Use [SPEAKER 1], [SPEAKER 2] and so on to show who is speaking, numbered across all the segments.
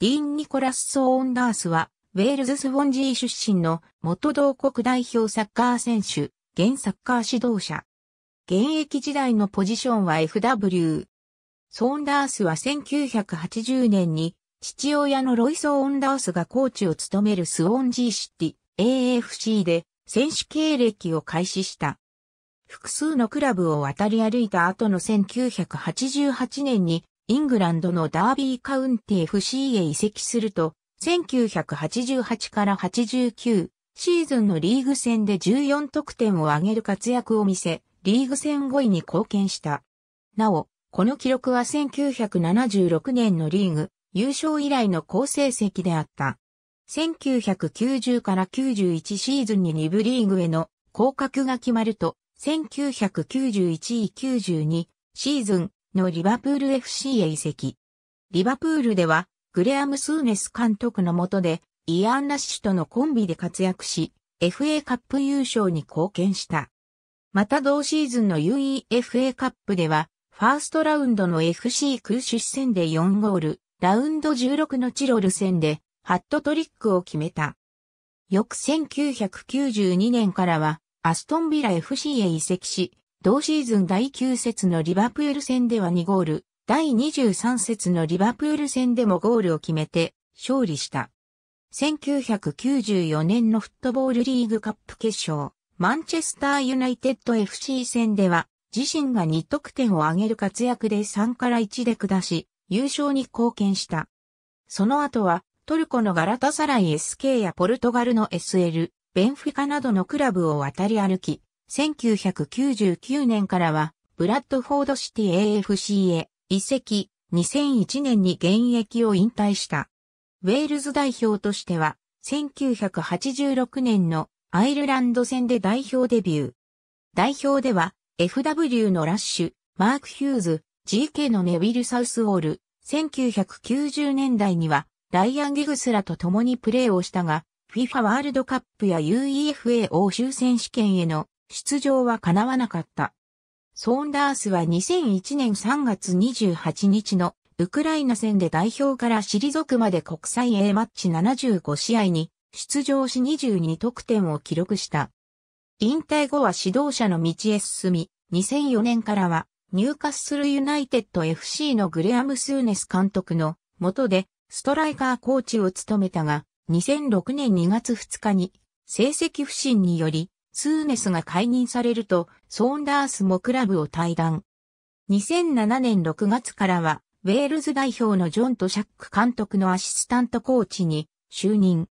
[SPEAKER 1] ディーン・ニコラス・ソーンダースは、ウェールズ・スウォンジー出身の元同国代表サッカー選手、現サッカー指導者。現役時代のポジションは FW。ソーンダースは1980年に、父親のロイ・ソーンダースがコーチを務めるスウォンジーシティ、AFC で選手経歴を開始した。複数のクラブを渡り歩いた後の1988年にイングランドのダービーカウンティ FC へ移籍すると、1988から89シーズンのリーグ戦で14得点を挙げる活躍を見せ、リーグ戦5位に貢献した。なお、この記録は1976年のリーグ優勝以来の好成績であった。1990から91シーズンに2部リーグへの降格が決まると、1991-92シーズンのリバプール FC へ移籍。リバプールでは、グレアム・スーネス監督の下で、イアン・ラッシュとのコンビで活躍し、FA カップ優勝に貢献した。また同シーズンの UEFA カップでは、ファーストラウンドの FC 空出戦で4ゴール、ラウンド16のチロル戦で、ハットトリックを決めた。翌1992年からは、アストンビラ FC へ移籍し、同シーズン第9節のリバプール戦では2ゴール、第23節のリバプール戦でもゴールを決めて勝利した。1994年のフットボールリーグカップ決勝、マンチェスターユナイテッド FC 戦では、自身が2得点を挙げる活躍で3から1で下し、優勝に貢献した。その後は、トルコのガラタサライ SK やポルトガルの SL、ベンフィカなどのクラブを渡り歩き、1999年からは、ブラッドフォードシティ AFC へ移籍、2001年に現役を引退した。ウェールズ代表としては、1986年のアイルランド戦で代表デビュー。代表では、FW のラッシュ、マーク・ヒューズ、GK のネビル・サウスウォール、1990年代には、ライアン・ギグスらと共にプレーをしたが、FIFA ワールドカップや UEFA 欧州選手権への出場は叶わなかった。ソーンダースは2001年3月28日のウクライナ戦で代表から退くまで国際 A マッチ75試合に出場し22得点を記録した。引退後は指導者の道へ進み、2004年からはニューカッスルユナイテッド FC のグレアム・スーネス監督の下でストライカーコーチを務めたが、2006年2月2日に成績不振によりスーネスが解任されると、ソーンダースもクラブを退団。2007年6月からは、ウェールズ代表のジョントシャック監督のアシスタントコーチに就任。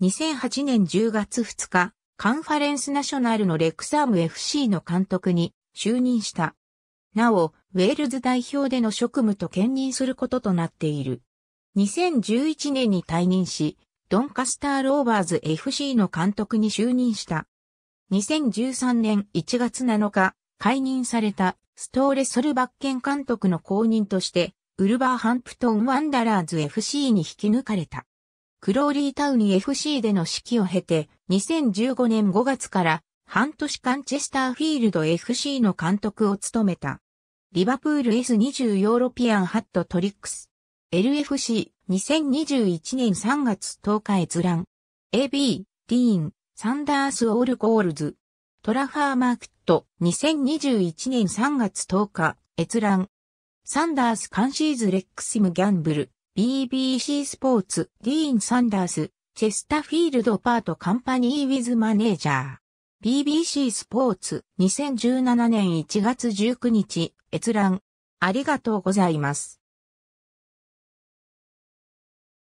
[SPEAKER 1] 2008年10月2日、カンファレンスナショナルのレクサーム FC の監督に就任した。なお、ウェールズ代表での職務と兼任することとなっている。2011年に退任し、ドンカスター・ローバーズ FC の監督に就任した。2013年1月7日、解任されたストーレ・ソルバッケン監督の後任として、ウルバーハンプトン・ワンダラーズ FC に引き抜かれた。クローリータウニ FC での指揮を経て、2015年5月から半年間チェスターフィールド FC の監督を務めた。リバプール S20 ヨーロピアンハットトリックス。LFC2021 年3月10日閲覧。AB、ディーン、サンダース・オール・コールズ。トラファーマーケット、2021年3月10日、閲覧。サンダース・カンシーズ・レックシム・ギャンブル、BBC スポーツ、ディーン・サンダース、チェスタフィールド・パート・カンパニー・ウィズ・マネージャー。BBC スポーツ、2017年1月19日、閲覧。ありがとうございます。